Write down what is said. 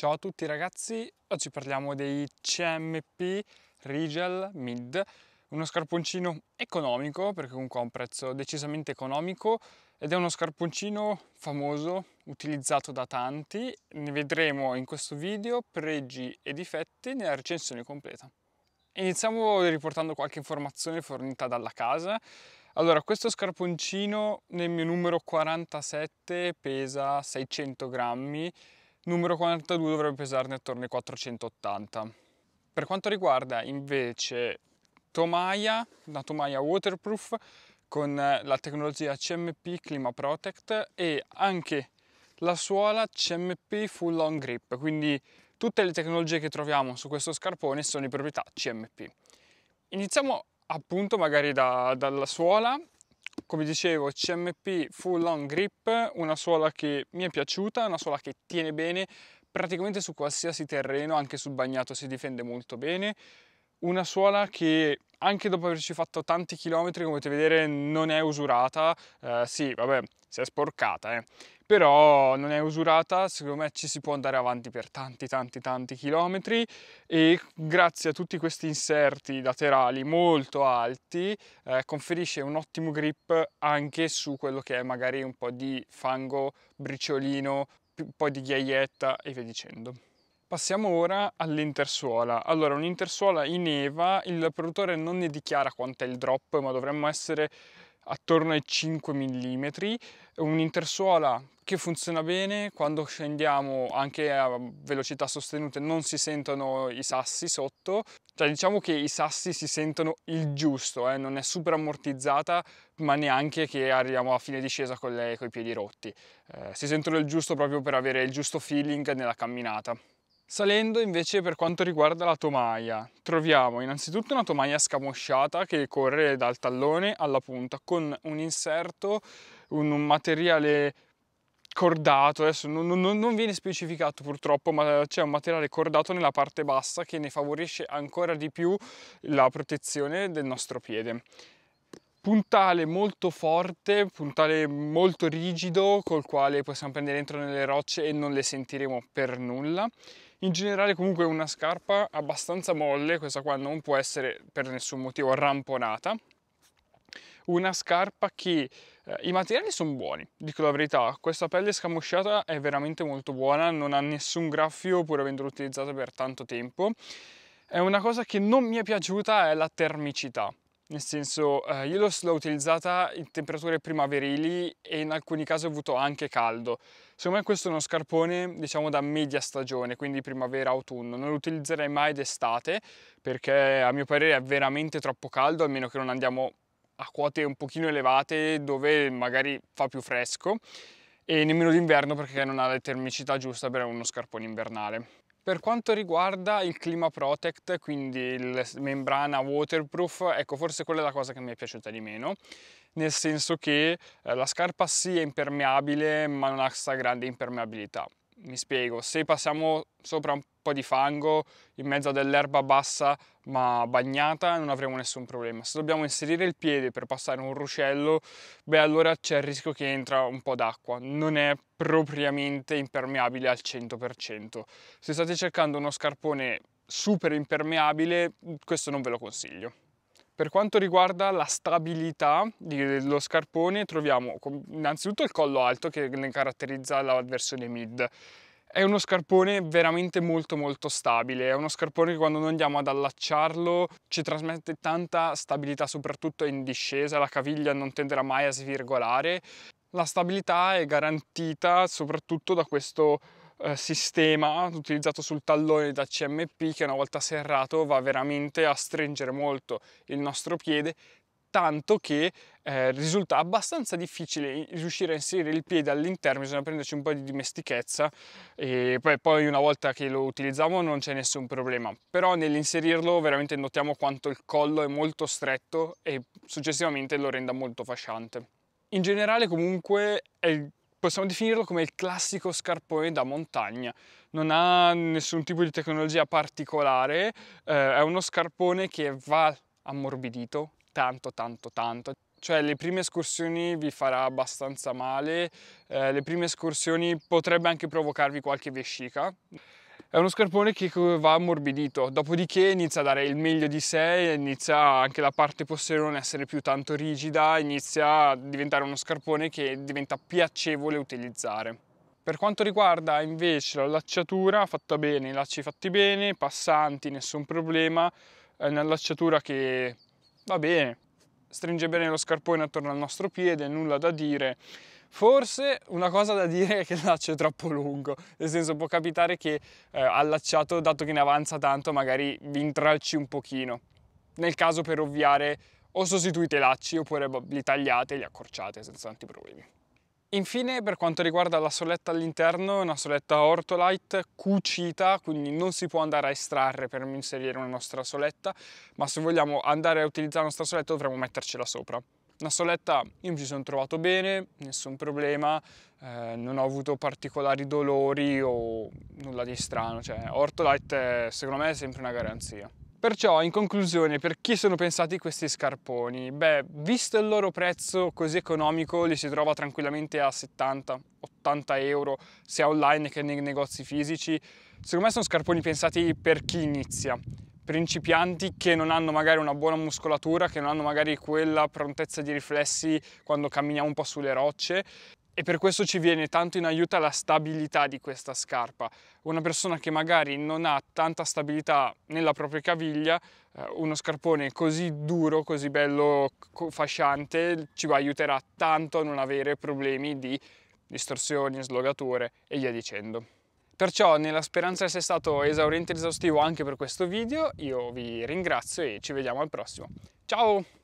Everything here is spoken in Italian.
Ciao a tutti ragazzi, oggi parliamo dei CMP Rigel Mid, uno scarponcino economico perché comunque ha un prezzo decisamente economico ed è uno scarponcino famoso, utilizzato da tanti, ne vedremo in questo video pregi e difetti nella recensione completa. Iniziamo riportando qualche informazione fornita dalla casa. Allora, questo scarponcino nel mio numero 47 pesa 600 grammi, numero 42 dovrebbe pesarne attorno ai 480. Per quanto riguarda invece tomaia, una tomaia waterproof con eh, la tecnologia CMP Clima Protect e anche la suola CMP Full On Grip, quindi tutte le tecnologie che troviamo su questo scarpone sono di proprietà CMP. Iniziamo appunto magari da, dalla suola come dicevo CMP full on grip una suola che mi è piaciuta una suola che tiene bene praticamente su qualsiasi terreno anche sul bagnato si difende molto bene una suola che anche dopo averci fatto tanti chilometri, come potete vedere, non è usurata. Eh, sì, vabbè, si è sporcata, eh. Però non è usurata, secondo me ci si può andare avanti per tanti tanti tanti chilometri e grazie a tutti questi inserti laterali molto alti eh, conferisce un ottimo grip anche su quello che è magari un po' di fango, briciolino, un po' di ghiaietta e via dicendo. Passiamo ora all'intersuola. Allora, un'intersuola in EVA, il produttore non ne dichiara quanto è il drop, ma dovremmo essere attorno ai 5 mm. Un'intersuola che funziona bene, quando scendiamo anche a velocità sostenute non si sentono i sassi sotto, cioè diciamo che i sassi si sentono il giusto, eh? non è super ammortizzata ma neanche che arriviamo a fine discesa con, le, con i piedi rotti, eh, si sentono il giusto proprio per avere il giusto feeling nella camminata. Salendo invece per quanto riguarda la tomaia, troviamo innanzitutto una tomaia scamosciata che corre dal tallone alla punta con un inserto, un, un materiale cordato, adesso non, non, non, viene specificato purtroppo, ma c'è un materiale cordato nella parte bassa che ne favorisce ancora di più la protezione del nostro piede puntale molto forte, puntale molto rigido col quale possiamo prendere entro nelle rocce e non le sentiremo per nulla. In generale comunque è una scarpa abbastanza molle, questa qua non può essere per nessun motivo ramponata. Una scarpa che eh, i materiali sono buoni, dico la verità, questa pelle scamosciata è veramente molto buona, non ha nessun graffio pur avendolo utilizzata per tanto tempo. È una cosa che non mi è piaciuta è la termicità nel senso eh, io l'ho utilizzata in temperature primaverili e in alcuni casi ho avuto anche caldo. Secondo me questo è uno scarpone diciamo da media stagione, quindi primavera-autunno, non lo utilizzerei mai d'estate perché a mio parere è veramente troppo caldo, almeno che non andiamo a quote un pochino elevate dove magari fa più fresco e nemmeno d'inverno perché non ha la termicità giusta per uno scarpone invernale. Per quanto riguarda il Clima Protect, quindi la membrana waterproof, ecco forse quella è la cosa che mi è piaciuta di meno, nel senso che eh, la scarpa sì è impermeabile ma non ha questa grande impermeabilità. Mi spiego, se passiamo sopra un po' di fango in mezzo a dell'erba bassa ma bagnata non avremo nessun problema. Se dobbiamo inserire il piede per passare un ruscello, beh allora c'è il rischio che entra un po' d'acqua, non è propriamente impermeabile al 100%. Se state cercando uno scarpone super impermeabile, questo non ve lo consiglio. Per quanto riguarda la stabilità dello scarpone, troviamo innanzitutto il collo alto che ne caratterizza la versione mid. È uno scarpone veramente molto molto stabile, è uno scarpone che quando noi andiamo ad allacciarlo ci trasmette tanta stabilità, soprattutto in discesa, la caviglia non tenderà mai a svirgolare. La stabilità è garantita soprattutto da questo eh, sistema utilizzato sul tallone da CMP che una volta serrato va veramente a stringere molto il nostro piede tanto che eh, risulta abbastanza difficile riuscire a inserire il piede all'interno, bisogna prenderci un po' di dimestichezza e poi, poi una volta che lo utilizziamo non c'è nessun problema, però nell'inserirlo veramente notiamo quanto il collo è molto stretto e successivamente lo renda molto fasciante. In generale comunque il, possiamo definirlo come il classico scarpone da montagna, non ha nessun tipo di tecnologia particolare, eh, è uno scarpone che va ammorbidito, tanto tanto tanto cioè le prime escursioni vi farà abbastanza male, eh, le prime escursioni potrebbe anche provocarvi qualche vescica. È uno scarpone che va ammorbidito, dopodiché inizia a dare il meglio di sé, inizia anche la parte posteriore a non essere più tanto rigida, inizia a diventare uno scarpone che diventa piacevole utilizzare. Per quanto riguarda invece la lacciatura, fatta bene, i lacci fatti bene, passanti, nessun problema, è una lacciatura che Va bene, stringe bene lo scarpone attorno al nostro piede, nulla da dire. Forse una cosa da dire è che il laccio è troppo lungo, nel senso può capitare che eh, allacciato, dato che ne avanza tanto, magari vi intralci un pochino. Nel caso per ovviare o sostituite i lacci oppure boh, li tagliate e li accorciate senza tanti problemi. Infine per quanto riguarda la soletta all'interno è una soletta Ortolite cucita quindi non si può andare a estrarre per inserire una nostra soletta ma se vogliamo andare a utilizzare la nostra soletta dovremmo mettercela sopra. Una soletta io mi sono trovato bene, nessun problema, eh, non ho avuto particolari dolori o nulla di strano, cioè Ortolite secondo me è sempre una garanzia. Perciò, in conclusione, per chi sono pensati questi scarponi? Beh, visto il loro prezzo così economico, li si trova tranquillamente a 70-80 euro, sia online che nei negozi fisici. Secondo me sono scarponi pensati per chi inizia. Principianti che non hanno magari una buona muscolatura, che non hanno magari quella prontezza di riflessi quando camminiamo un po' sulle rocce e per questo ci viene tanto in aiuto la stabilità di questa scarpa. Una persona che magari non ha tanta stabilità nella propria caviglia, eh, uno scarpone così duro, così bello fasciante, ci aiuterà tanto a non avere problemi di distorsioni, slogature e via dicendo. Perciò nella speranza di essere stato esauriente ed esaustivo anche per questo video, io vi ringrazio e ci vediamo al prossimo. Ciao!